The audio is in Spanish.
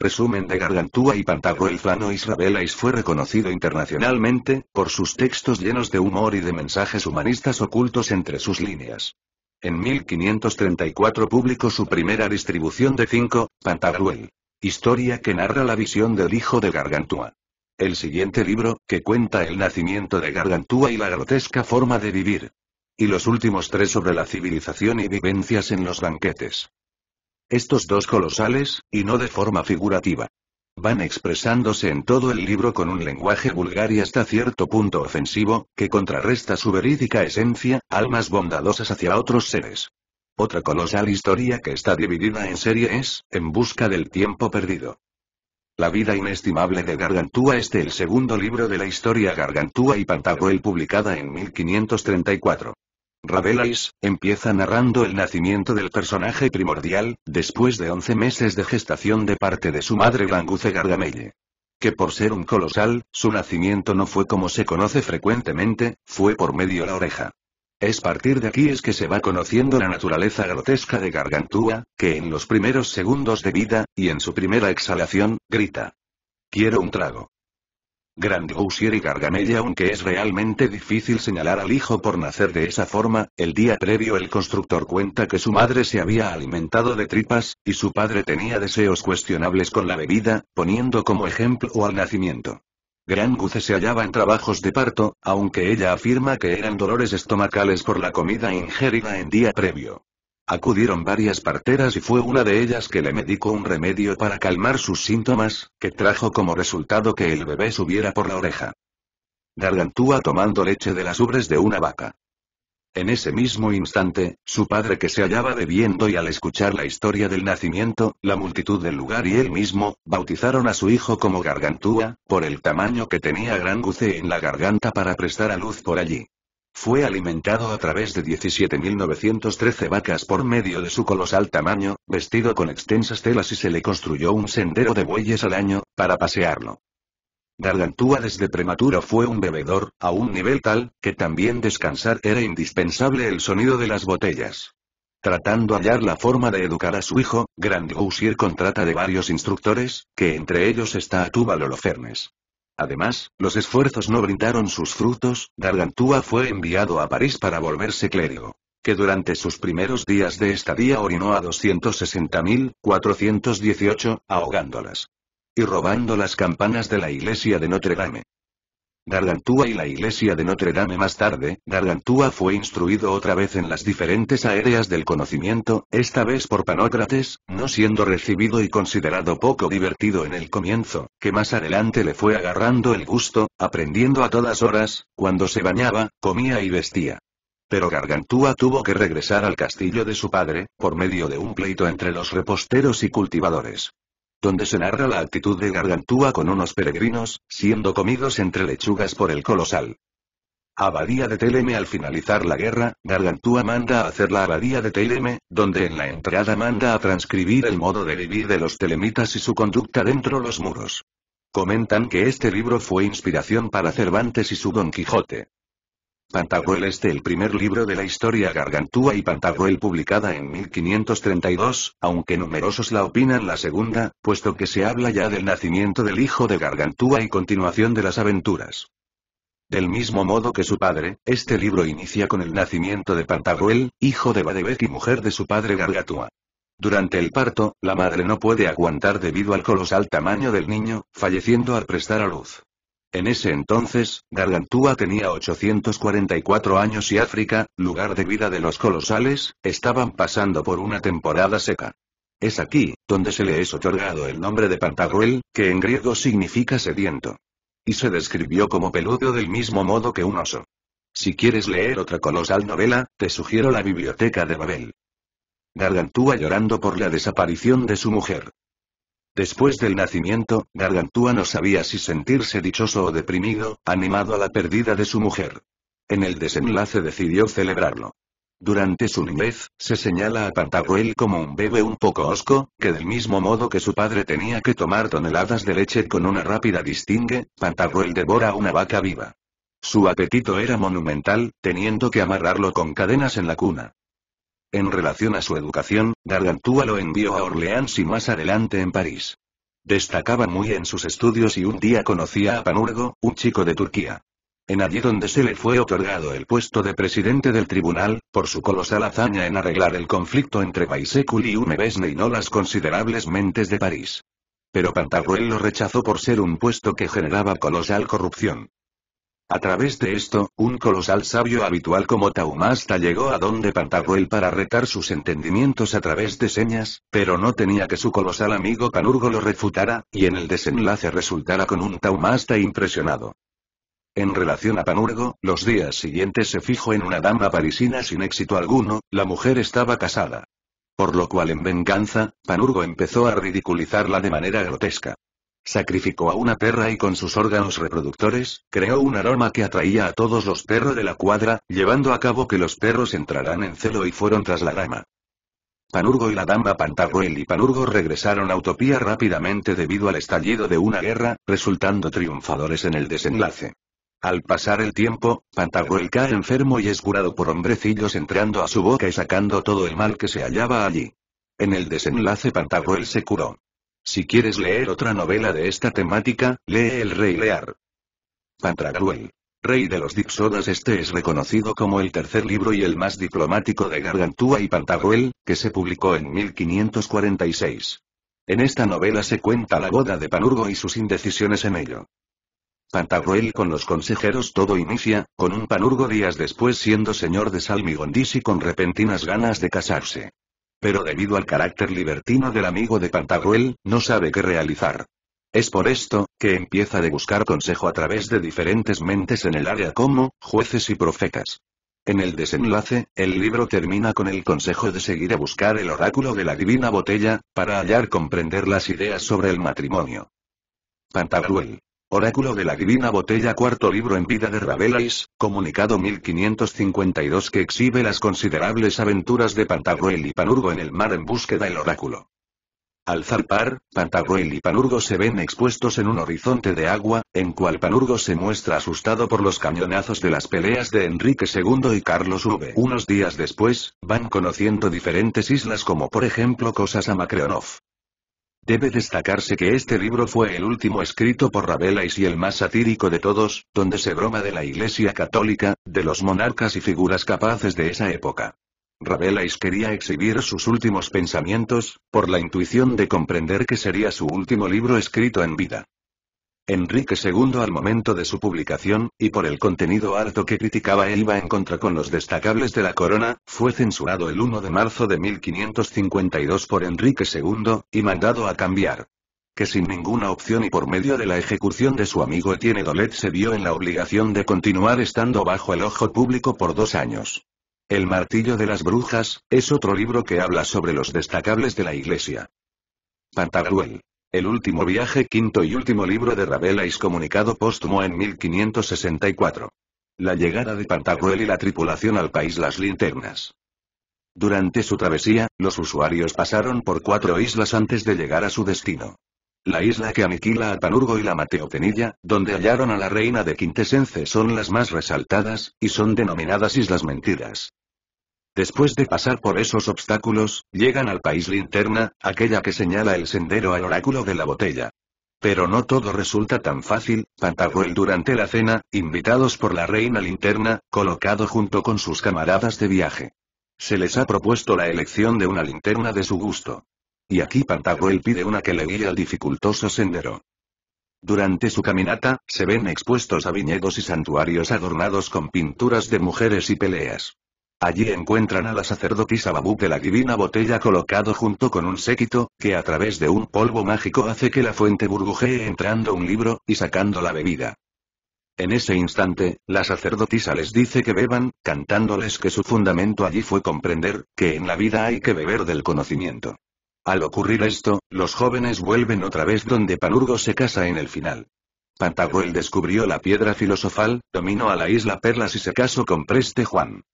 Resumen de Gargantúa y Pantagruel Flano Israelais fue reconocido internacionalmente, por sus textos llenos de humor y de mensajes humanistas ocultos entre sus líneas. En 1534 publicó su primera distribución de 5, Pantagruel. Historia que narra la visión del hijo de Gargantúa. El siguiente libro, que cuenta el nacimiento de Gargantúa y la grotesca forma de vivir. Y los últimos tres sobre la civilización y vivencias en los banquetes. Estos dos colosales, y no de forma figurativa. Van expresándose en todo el libro con un lenguaje vulgar y hasta cierto punto ofensivo, que contrarresta su verídica esencia, almas bondadosas hacia otros seres. Otra colosal historia que está dividida en serie es, En busca del tiempo perdido. La vida inestimable de Gargantúa es el segundo libro de la historia Gargantúa y Pantagruel publicada en 1534. Rabelais, empieza narrando el nacimiento del personaje primordial, después de 11 meses de gestación de parte de su madre Languce Gargamelle. Que por ser un colosal, su nacimiento no fue como se conoce frecuentemente, fue por medio la oreja. Es partir de aquí es que se va conociendo la naturaleza grotesca de Gargantúa, que en los primeros segundos de vida, y en su primera exhalación, grita. Quiero un trago. Grand Gousier y Gargamel aunque es realmente difícil señalar al hijo por nacer de esa forma, el día previo el constructor cuenta que su madre se había alimentado de tripas, y su padre tenía deseos cuestionables con la bebida, poniendo como ejemplo al nacimiento. Grand Guce se hallaba en trabajos de parto, aunque ella afirma que eran dolores estomacales por la comida ingerida en día previo. Acudieron varias parteras y fue una de ellas que le medicó un remedio para calmar sus síntomas, que trajo como resultado que el bebé subiera por la oreja. Gargantúa tomando leche de las ubres de una vaca. En ese mismo instante, su padre que se hallaba bebiendo y al escuchar la historia del nacimiento, la multitud del lugar y él mismo, bautizaron a su hijo como Gargantúa, por el tamaño que tenía gran guce en la garganta para prestar a luz por allí. Fue alimentado a través de 17.913 vacas por medio de su colosal tamaño, vestido con extensas telas y se le construyó un sendero de bueyes al año, para pasearlo. Gargantúa desde prematuro fue un bebedor, a un nivel tal, que también descansar era indispensable el sonido de las botellas. Tratando hallar la forma de educar a su hijo, Grand Gousier contrata de varios instructores, que entre ellos está Atúbal Holofernes. Además, los esfuerzos no brindaron sus frutos, Gargantúa fue enviado a París para volverse clérigo que durante sus primeros días de estadía orinó a 260.418, ahogándolas. Y robando las campanas de la iglesia de Notre Dame. Gargantúa y la iglesia de Notre Dame más tarde, Gargantúa fue instruido otra vez en las diferentes áreas del conocimiento, esta vez por Panócrates, no siendo recibido y considerado poco divertido en el comienzo, que más adelante le fue agarrando el gusto, aprendiendo a todas horas, cuando se bañaba, comía y vestía. Pero Gargantúa tuvo que regresar al castillo de su padre, por medio de un pleito entre los reposteros y cultivadores donde se narra la actitud de Gargantúa con unos peregrinos, siendo comidos entre lechugas por el colosal. Abadía de Teleme Al finalizar la guerra, Gargantúa manda a hacer la abadía de Teleme, donde en la entrada manda a transcribir el modo de vivir de los telemitas y su conducta dentro los muros. Comentan que este libro fue inspiración para Cervantes y su Don Quijote. Pantagruel es el primer libro de la historia gargantúa y Pantagruel publicada en 1532, aunque numerosos la opinan la segunda, puesto que se habla ya del nacimiento del hijo de gargantúa y continuación de las aventuras. Del mismo modo que su padre, este libro inicia con el nacimiento de Pantagruel, hijo de Badebec y mujer de su padre Gargantúa. Durante el parto, la madre no puede aguantar debido al colosal tamaño del niño, falleciendo al prestar a luz. En ese entonces, Gargantúa tenía 844 años y África, lugar de vida de los colosales, estaban pasando por una temporada seca. Es aquí, donde se le es otorgado el nombre de Pantagruel, que en griego significa sediento. Y se describió como peludo del mismo modo que un oso. Si quieres leer otra colosal novela, te sugiero la Biblioteca de Babel. Gargantúa llorando por la desaparición de su mujer. Después del nacimiento, Gargantúa no sabía si sentirse dichoso o deprimido, animado a la pérdida de su mujer. En el desenlace decidió celebrarlo. Durante su niñez, se señala a Pantagruel como un bebé un poco osco, que del mismo modo que su padre tenía que tomar toneladas de leche con una rápida distingue, Pantagruel devora una vaca viva. Su apetito era monumental, teniendo que amarrarlo con cadenas en la cuna. En relación a su educación, Gargantúa lo envió a Orleans y más adelante en París. Destacaba muy en sus estudios y un día conocía a Panurgo, un chico de Turquía. En allí donde se le fue otorgado el puesto de presidente del tribunal, por su colosal hazaña en arreglar el conflicto entre Baisekul y Umebesne y no las considerables mentes de París. Pero Pantagruel lo rechazó por ser un puesto que generaba colosal corrupción. A través de esto, un colosal sabio habitual como Taumasta llegó a donde Pantagruel para retar sus entendimientos a través de señas, pero no tenía que su colosal amigo Panurgo lo refutara, y en el desenlace resultara con un Taumasta impresionado. En relación a Panurgo, los días siguientes se fijó en una dama parisina sin éxito alguno, la mujer estaba casada. Por lo cual en venganza, Panurgo empezó a ridiculizarla de manera grotesca. Sacrificó a una perra y con sus órganos reproductores, creó un aroma que atraía a todos los perros de la cuadra, llevando a cabo que los perros entrarán en celo y fueron tras la rama. Panurgo y la dama Pantarruel y Panurgo regresaron a Utopía rápidamente debido al estallido de una guerra, resultando triunfadores en el desenlace. Al pasar el tiempo, Pantarruel cae enfermo y es curado por hombrecillos entrando a su boca y sacando todo el mal que se hallaba allí. En el desenlace Pantarruel se curó. Si quieres leer otra novela de esta temática, lee El Rey Lear. Pantagruel. Rey de los Dipsodas este es reconocido como el tercer libro y el más diplomático de Gargantúa y Pantagruel, que se publicó en 1546. En esta novela se cuenta la boda de Panurgo y sus indecisiones en ello. Pantagruel con los consejeros todo inicia, con un Panurgo días después siendo señor de Salmigondis y con repentinas ganas de casarse pero debido al carácter libertino del amigo de Pantagruel, no sabe qué realizar. Es por esto, que empieza de buscar consejo a través de diferentes mentes en el área como, jueces y profetas. En el desenlace, el libro termina con el consejo de seguir a buscar el oráculo de la divina botella, para hallar comprender las ideas sobre el matrimonio. Pantagruel. Oráculo de la Divina Botella Cuarto libro en vida de Rabelais, comunicado 1552 que exhibe las considerables aventuras de Pantagruel y Panurgo en el mar en búsqueda del oráculo. Al zarpar, Pantagruel y Panurgo se ven expuestos en un horizonte de agua, en cual Panurgo se muestra asustado por los cañonazos de las peleas de Enrique II y Carlos V. Unos días después, van conociendo diferentes islas como por ejemplo Cosas Macreonov. Debe destacarse que este libro fue el último escrito por Rabelais y el más satírico de todos, donde se broma de la Iglesia Católica, de los monarcas y figuras capaces de esa época. Rabelais quería exhibir sus últimos pensamientos, por la intuición de comprender que sería su último libro escrito en vida. Enrique II al momento de su publicación, y por el contenido harto que criticaba e iba en contra con los destacables de la corona, fue censurado el 1 de marzo de 1552 por Enrique II, y mandado a cambiar que sin ninguna opción y por medio de la ejecución de su amigo Etienne Dolet se vio en la obligación de continuar estando bajo el ojo público por dos años. El martillo de las brujas, es otro libro que habla sobre los destacables de la iglesia. Pantagruel. El último viaje quinto y último libro de Rabelais comunicado póstumo en 1564. La llegada de Pantagruel y la tripulación al país Las Linternas. Durante su travesía, los usuarios pasaron por cuatro islas antes de llegar a su destino. La isla que aniquila a Panurgo y la Mateotenilla, donde hallaron a la reina de Quintesence son las más resaltadas, y son denominadas Islas Mentiras. Después de pasar por esos obstáculos, llegan al país linterna, aquella que señala el sendero al oráculo de la botella. Pero no todo resulta tan fácil, Pantagruel durante la cena, invitados por la reina linterna, colocado junto con sus camaradas de viaje. Se les ha propuesto la elección de una linterna de su gusto. Y aquí Pantagruel pide una que le guíe al dificultoso sendero. Durante su caminata, se ven expuestos a viñedos y santuarios adornados con pinturas de mujeres y peleas. Allí encuentran a la sacerdotisa Babu de la divina botella colocado junto con un séquito, que a través de un polvo mágico hace que la fuente burbujee entrando un libro, y sacando la bebida. En ese instante, la sacerdotisa les dice que beban, cantándoles que su fundamento allí fue comprender, que en la vida hay que beber del conocimiento. Al ocurrir esto, los jóvenes vuelven otra vez donde Panurgo se casa en el final. Pantagruel descubrió la piedra filosofal, dominó a la isla Perlas y se casó con Preste Juan.